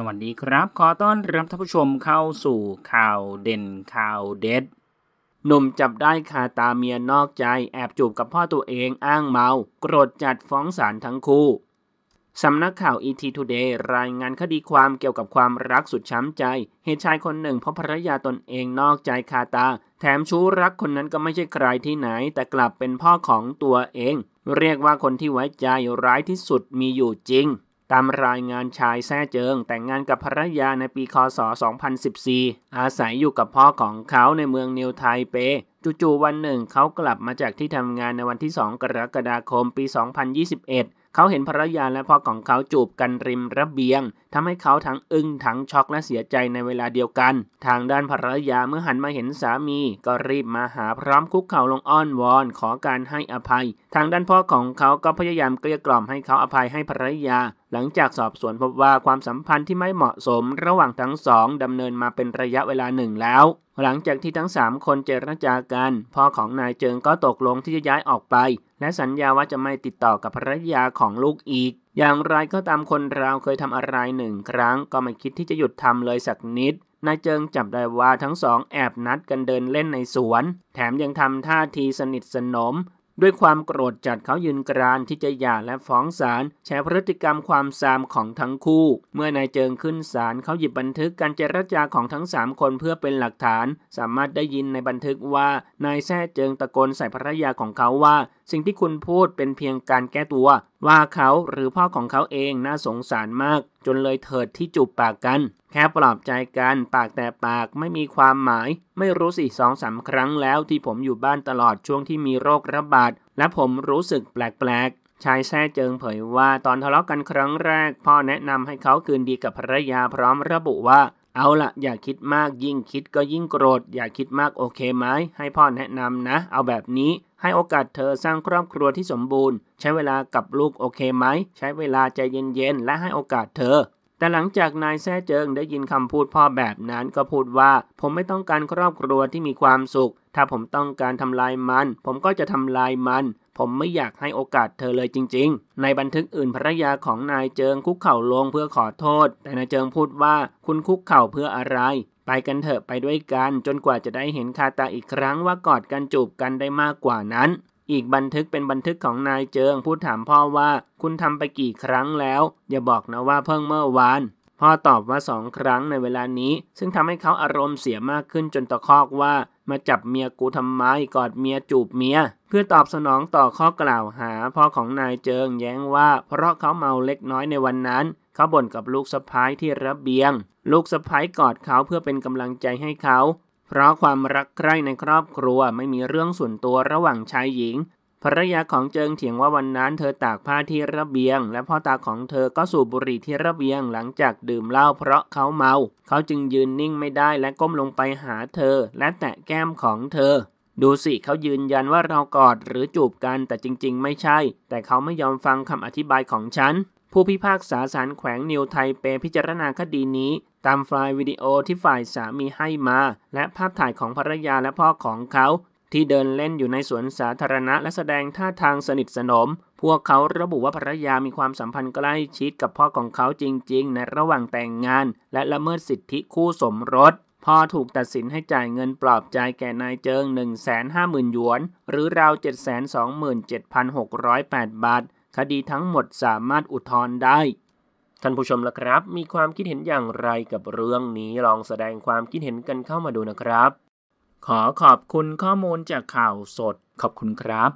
สวัสดีครับ ขอต้อนรับท่านผู้ชมเข้าสู่ข่าวเด่นข่าวเด็ดหนุ่มจับได้คาตาเมียนอกใจ แอบจูบกับพ่อตัวเองอ้างเมา โกรธจัดฟ้องศาลทั้งคู่ สำนักข่าว ET Today รายงานคดีความเกี่ยวกับความรักสุดช้ำใจ เหตุชายคนหนึ่งเพราะภรรยาตนเองนอกใจคาตา แถมชู้รักคนนั้นก็ไม่ใช่ใครที่ไหน แต่กลับเป็นพ่อของตัวเอง เรียกว่าคนที่ไว้ใจร้ายที่สุดมีอยู่จริงตามรายงานชายแท้เจิง แต่งงานกับภรรยาในปีคศ 2014 อาศัยอยู่กับพ่อของเขาในเมืองนิวไทเป จู่ๆวันหนึ่งเขากลับมาจากที่ทำงานในวันที่ 2 กรกฎาคมปี 2021 เขาเห็นภรรยาและพ่อของเขาจูบกันริมระเบียงทำให้เขาทั้งอึง้งทั้งช็อกและเสียใจในเวลาเดียวกัน ทางด้านภรรยาเมื่อหันมาเห็นสามี ก็รีบมาหาพร้อมคุกเข่าลงอ้อนวอนขอการให้อภัย ทางด้านพ่อของเขา ก็พยายามเกลี้ยกล่อมให้เขาอภัยให้ภรรยาหลังจากสอบสวนพบว่าความสัมพันธ์ที่ไม่เหมาะสมระหว่างทั้งสองดำเนินมาเป็นระยะเวลาหนึ่งแล้ว หลังจากที่ทั้งสามคนเจรจากัน พ่อของนายเจิงก็ตกลงที่จะย้ายออกไปและสัญญาว่าจะไม่ติดต่อกับภรรยาของลูกอีก อย่างไรก็ตามคนเราเคยทำอะไรหนึ่งครั้ง ก็ไม่คิดที่จะหยุดทำเลยสักนิด นายเจิงจับได้ว่าทั้งสองแอบนัดกันเดินเล่นในสวน แถมยังทำท่าทีสนิทสนมด้วยความโกรธจัดเขายืนกรานที่จะหย่าและฟ้องศาลแชร์พฤติกรรมความซามของทั้งคู่ เมื่อนายเจิงขึ้นศาลเขาหยิบบันทึกการเจรจาของทั้งสามคนเพื่อเป็นหลักฐาน สามารถได้ยินในบันทึกว่านายแท้เจิงตะโกนใส่ภรรยาของเขาว่า สิ่งที่คุณพูดเป็นเพียงการแก้ตัวว่าเขาหรือพ่อของเขาเองน่าสงสารมาก จนเลยเถิดที่จูบปากกัน แค่ปลอบใจกันปากแต่ปากไม่มีความหมาย ไม่รู้สิสองสาครั้งแล้วที่ผมอยู่บ้านตลอดช่วงที่มีโรคระบาด และผมรู้สึกแปลกๆ ชายแท้เจิงเผยว่า ตอนทะเลาะกันครั้งแรก พ่อแนะนำให้เขาคืนดีกับภรรยาพร้อมระบุว่าเอาละอย่าคิดมากยิ่งคิดก็ยิ่งโกรธ อย่าคิดมากโอเคไหม ให้พ่อแนะนำนะเอาแบบนี้ให้โอกาสเธอสร้างครอบครัวที่สมบูรณ์ ใช้เวลากับลูกโอเคไหม ใช้เวลาใจเย็นๆและให้โอกาสเธอ แต่หลังจากนายแท้เจิงได้ยินคำพูดพ่อแบบนั้นก็พูดว่าผมไม่ต้องการครอบครัวที่มีความสุขถ้าผมต้องการทำลายมัน ผมก็จะทำลายมัน ผมไม่อยากให้โอกาสเธอเลยจริง ๆ ในบันทึกอื่นภรรยาของนายเจิงคุกเข่าลงเพื่อขอโทษ แต่นายเจิงพูดว่าคุณคุกเข่าเพื่ออะไร ไปกันเถอะไปด้วยกัน จนกว่าจะได้เห็นคาตาอีกครั้งว่ากอดกันจูบกันได้มากกว่านั้น อีกบันทึกเป็นบันทึกของนายเจิง พูดถามพ่อว่าคุณทำไปกี่ครั้งแล้ว อย่าบอกนะว่าเพิ่งเมื่อวานพ่อตอบว่าสองครั้งในเวลานี้ ซึ่งทำให้เขาอารมณ์เสียมากขึ้นจนตะคอกว่า มาจับเมียกูทำไมกอดเมียจูบเมีย เพื่อตอบสนองต่อข้อกล่าวหา พ่อของนายเจิงแย้งว่า เพราะเขาเมาเล็กน้อยในวันนั้น เขาบ่นกับลูกสะพ้ายที่ระเบียง ลูกสะพ้ายกอดเขาเพื่อเป็นกำลังใจให้เขา เพราะความรักใคร่ในครอบครัวไม่มีเรื่องส่วนตัวระหว่างชายหญิงภรรยาของเจิงเถียงว่าวันนั้นเธอตากผ้าที่ระเบียง และพ่อตาของเธอก็สูบบุหรี่ที่ระเบียงหลังจากดื่มเหล้าเพราะเขาเมา เขาจึงยืนนิ่งไม่ได้และก้มลงไปหาเธอและแตะแก้มของเธอ ดูสิเขายืนยันว่าเรากอดหรือจูบกันแต่จริงๆ ไม่ใช่ แต่เขาไม่ยอมฟังคำอธิบายของฉัน ผู้พิพากษาสารแขวงนิวไทเปพิจารณาคดีนี้ตามไฟล์วิดีโอที่ฝ่ายสามีให้มาและภาพถ่ายของภรรยาและพ่อของเขาที่เดินเล่นอยู่ในสวนสาธารณะ และแสดงท่าทางสนิทสนม พวกเขาระบุว่าภรรยามีความสัมพันธ์ใกล้ชิดกับพ่อของเขาจริงๆ ในระหว่างแต่งงาน และละเมิดสิทธิคู่สมรส พ่อถูกตัดสินให้จ่ายเงินปลอบใจแก่นายเจิง 150,000หยวน หรือราว 727,608 บาท คดีทั้งหมดสามารถอุทธรณ์ได้ ท่านผู้ชมละครับ มีความคิดเห็นอย่างไรกับเรื่องนี้ ลองแสดงความคิดเห็นกันเข้ามาดูนะครับขอขอบคุณข้อมูลจากข่าวสดขอบคุณครับ